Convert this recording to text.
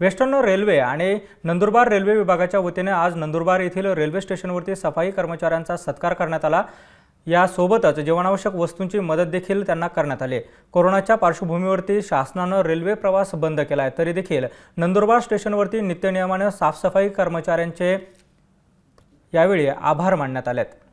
western railway आणि Nandurbar railway विभागाच्या वतीने आज नंदुरबार येथील रेल्वे स्टेशनवरती सफाई कर्मचाऱ्यांचा सत्कार करण्यात आला यासोबतच जीवनावश्यक वस्तूंची मदत देखील त्यांना करण्यात आली कोरोनाच्या पार्श्वभूमीवरती शासनानं रेल्वे प्रवास बंद केला आहे तरी देखील नंदुरबार स्टेशनवरती नित्यनियमानं साफसफाई कर्मचाऱ्यांचे यावेळी आभार मानण्यात आलेत